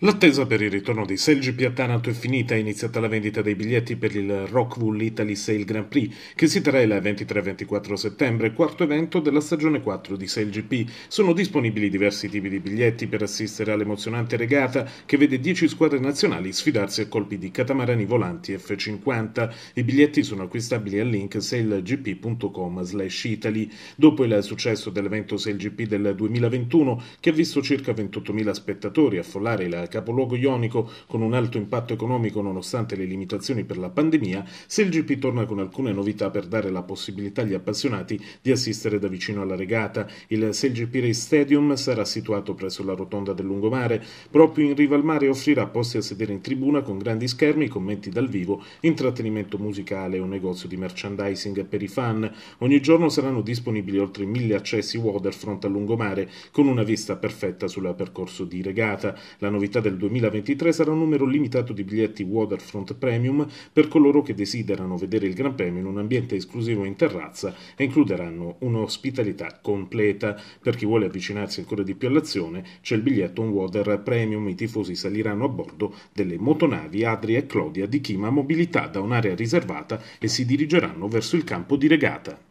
L'attesa per il ritorno di Selgi Piattanato è finita, è iniziata la vendita dei biglietti per il Rockwool Italy Sale Grand Prix, che si terrà il 23-24 settembre, quarto evento della stagione 4 di Sale GP. Sono disponibili diversi tipi di biglietti per assistere all'emozionante regata che vede 10 squadre nazionali sfidarsi a colpi di catamarani volanti F50. I biglietti sono acquistabili al link salegp.com slash Italy. Dopo il successo dell'evento Sale GP del 2021, che ha visto circa 28.000 spettatori affollare la capoluogo ionico con un alto impatto economico nonostante le limitazioni per la pandemia, Selgipi torna con alcune novità per dare la possibilità agli appassionati di assistere da vicino alla regata. Il Selgipi Race Stadium sarà situato presso la rotonda del lungomare, proprio in riva al mare offrirà posti a sedere in tribuna con grandi schermi, commenti dal vivo, intrattenimento musicale e un negozio di merchandising per i fan. Ogni giorno saranno disponibili oltre mille accessi waterfront al lungomare con una vista perfetta sul percorso di regata. La novità metà del 2023 sarà un numero limitato di biglietti Waterfront Premium per coloro che desiderano vedere il Gran Premio in un ambiente esclusivo in terrazza e includeranno un'ospitalità completa. Per chi vuole avvicinarsi ancora di più all'azione c'è il biglietto Water Premium. I tifosi saliranno a bordo delle motonavi Adria e Clodia di Chima Mobilità da un'area riservata e si dirigeranno verso il campo di regata.